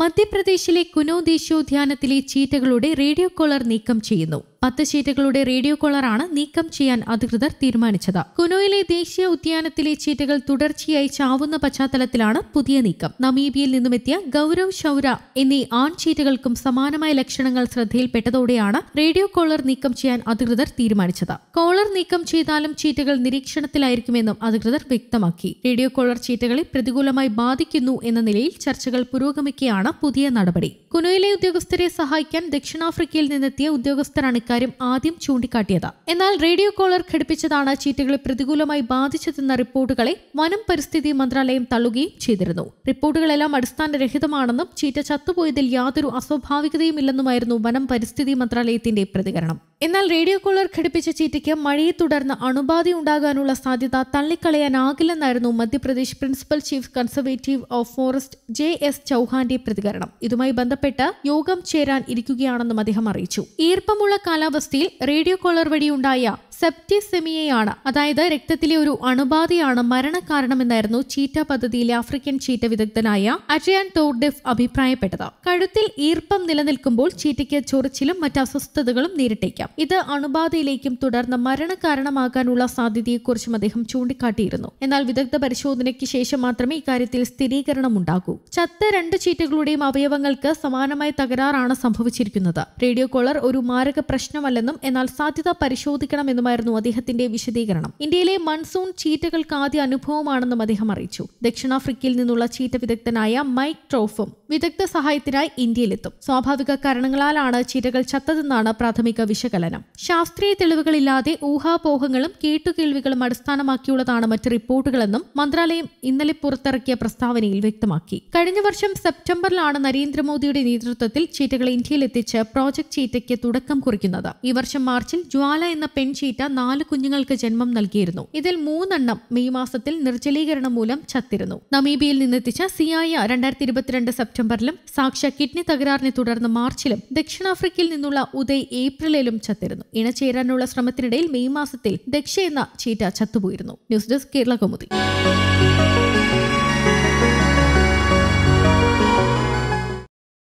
മധ്യപ്രദേശിലെ കുനോ ദേശീയോദ്യാനത്തിലെ ചീറ്റകളുടെ റേഡിയോ കോളർ നീക്കം ചെയ്യുന്നു പത്ത് ചീറ്റകളുടെ റേഡിയോ കോളറാണ് നീക്കം ചെയ്യാൻ അധികൃതർ തീരുമാനിച്ചത് കുനോയിലെ ദേശീയ ഉദ്യാനത്തിലെ ചീറ്റകൾ തുടർച്ചയായി ചാവുന്ന പശ്ചാത്തലത്തിലാണ് പുതിയ നീക്കം നമീബിയയിൽ നിന്നുമെത്തിയ ഗൌരവ് ശൗര എന്നീ ആൺ ചീറ്റകൾക്കും സമാനമായ ലക്ഷണങ്ങൾ ശ്രദ്ധയിൽപ്പെട്ടതോടെയാണ് റേഡിയോ കോളർ നീക്കം ചെയ്യാൻ അധികൃതർ തീരുമാനിച്ചത് കോളർ നീക്കം ചെയ്താലും ചീറ്റകൾ നിരീക്ഷണത്തിലായിരിക്കുമെന്നും അധികൃതർ വ്യക്തമാക്കി റേഡിയോ കോളർ ചീറ്റകളെ പ്രതികൂലമായി ബാധിക്കുന്നു എന്ന നിലയിൽ ചർച്ചകൾ പുരോഗമിക്കുകയാണ് പുതിയ നടപടി കുനോയിലെ ഉദ്യോഗസ്ഥരെ സഹായിക്കാൻ ദക്ഷിണാഫ്രിക്കയിൽ നിന്നെത്തിയ ഉദ്യോഗസ്ഥരാണ് ഇക്കാര്യം ആദ്യം ചൂണ്ടിക്കാട്ടിയത് എന്നാൽ റേഡിയോ കോളർ ഘടിപ്പിച്ചതാണ് ചീറ്റകളെ പ്രതികൂലമായി ബാധിച്ചതെന്ന റിപ്പോർട്ടുകളെ വനം പരിസ്ഥിതി മന്ത്രാലയം തള്ളുകയും ചെയ്തിരുന്നു റിപ്പോർട്ടുകളെല്ലാം അടിസ്ഥാനരഹിതമാണെന്നും ചീറ്റ ചത്തുപോയതിൽ യാതൊരു അസ്വാഭാവികതയുമില്ലെന്നുമായിരുന്നു വനം പരിസ്ഥിതി മന്ത്രാലയത്തിന്റെ പ്രതികരണം എന്നാൽ റേഡിയോ കോളർ ഘടിപ്പിച്ച ചീറ്റയ്ക്ക് മഴയെ തുടർന്ന് അണുബാധ ഉണ്ടാകാനുള്ള സാധ്യത തള്ളിക്കളയാനാകില്ലെന്നായിരുന്നു Madhya Pradesh principal chief conservative of forest J S ചൌഹാന്റെ പ്രതികരണം ഇതുമായി ബന്ധപ്പെട്ട് യോഗം ചേരാൻ ഇരിക്കുകയാണെന്നും അദ്ദേഹം അറിയിച്ചു ഈർപ്പമുള്ള കാലാവസ്ഥയിൽ റേഡിയോ കോളർ വഴിയുണ്ടായ സെപ്റ്റിസെമിയയാണ് അതായത് രക്തത്തിലെ ഒരു അണുബാധയാണ് മരണകാരണമെന്നായിരുന്നു ചീറ്റ പദ്ധതിയിലെ ആഫ്രിക്കൻ ചീറ്റ വിദഗ്ധനായ അജയൻ തോർഡെഫ് അഭിപ്രായപ്പെട്ടത് കഴുത്തിൽ ഈർപ്പം നിലനിൽക്കുമ്പോൾ ചീറ്റയ്ക്ക് ചൊറിച്ചിലും മറ്റ് അസ്വസ്ഥതകളും നേരിട്ടേക്കാം ഇത് അണുബാധയിലേക്കും തുടർന്ന് മരണകാരണമാകാനുള്ള സാധ്യതയെക്കുറിച്ചും അദ്ദേഹം ചൂണ്ടിക്കാട്ടിയിരുന്നു എന്നാൽ വിദഗ്ധ പരിശോധനയ്ക്ക് ശേഷം മാത്രമേ ഇക്കാര്യത്തിൽ സ്ഥിരീകരണം ഉണ്ടാകൂ ചത്ത രണ്ട് ചീറ്റകളുടെയും അവയവങ്ങൾക്ക് സമാനമായ തകരാറാണ് സംഭവിച്ചിരിക്കുന്നത് റേഡിയോ കോളർ ഒരു മാരക പ്രശ്നമല്ലെന്നും എന്നാൽ സാധ്യത പരിശോധിക്കണമെന്നും എന്നായിരുന്നു അദ്ദേഹത്തിന്റെ വിശദീകരണം ഇന്ത്യയിലെ മൺസൂൺ ചീറ്റകൾക്ക് ആദ്യ അനുഭവമാണെന്നും അദ്ദേഹം അറിയിച്ചു ദക്ഷിണാഫ്രിക്കയിൽ നിന്നുള്ള ചീറ്റ വിദഗ്ധനായ മൈക്ക് ട്രോഫും വിദഗ്ധ സഹായത്തിനായി ഇന്ത്യയിലെത്തും സ്വാഭാവിക കാരണങ്ങളാലാണ് ചിരകൾ ചത്തതെന്നാണ് പ്രാഥമിക വിശകലനം ശാസ്ത്രീയ തെളിവുകളില്ലാതെ ഊഹാപോഹങ്ങളും കേട്ടുകേൾവികളും അടിസ്ഥാനമാക്കിയുള്ളതാണ് മറ്റ് റിപ്പോർട്ടുകളെന്നും മന്ത്രാലയം ഇന്നലെ പുറത്തിറക്കിയ പ്രസ്താവനയിൽ വ്യക്തമാക്കി കഴിഞ്ഞ വർഷം സെപ്റ്റംബറിലാണ് നരേന്ദ്രമോദിയുടെ നേതൃത്വത്തിൽ ചീറ്റകൾ ഇന്ത്യയിലെത്തിച്ച് പ്രോജക്ട് ചീറ്റയ്ക്ക് തുടക്കം കുറിക്കുന്നത് ഈ വർഷം മാർച്ചിൽ ജ്വാല എന്ന പെൺചീറ്റ നാല് കുഞ്ഞുങ്ങൾക്ക് ജന്മം നൽകിയിരുന്നു ഇതിൽ മൂന്നെണ്ണം മെയ് മാസത്തിൽ നിർജ്ജലീകരണം മൂലം ചത്തിരുന്നു നമീബിയയിൽ നിന്നെത്തിച്ച സിയായ രണ്ടായിരത്തി ഇരുപത്തിരണ്ട് സെപ്റ്റംബർ സെപ്റ്റംബറിലും സാക്ഷ്യ കിഡ്നി തകരാറിനെ തുടർന്ന് മാർച്ചിലും ദക്ഷിണാഫ്രിക്കയിൽ നിന്നുള്ള ഉദയ് ഏപ്രിലിലും ചത്തിരുന്നു ഇണചേരാനുള്ള ശ്രമത്തിനിടയിൽ മെയ് മാസത്തിൽ ദക്ഷ എന്ന ചീറ്റ ചത്തുപോയിരുന്നു ന്യൂസ് ഡെസ്ക് കേരള കൗമുദി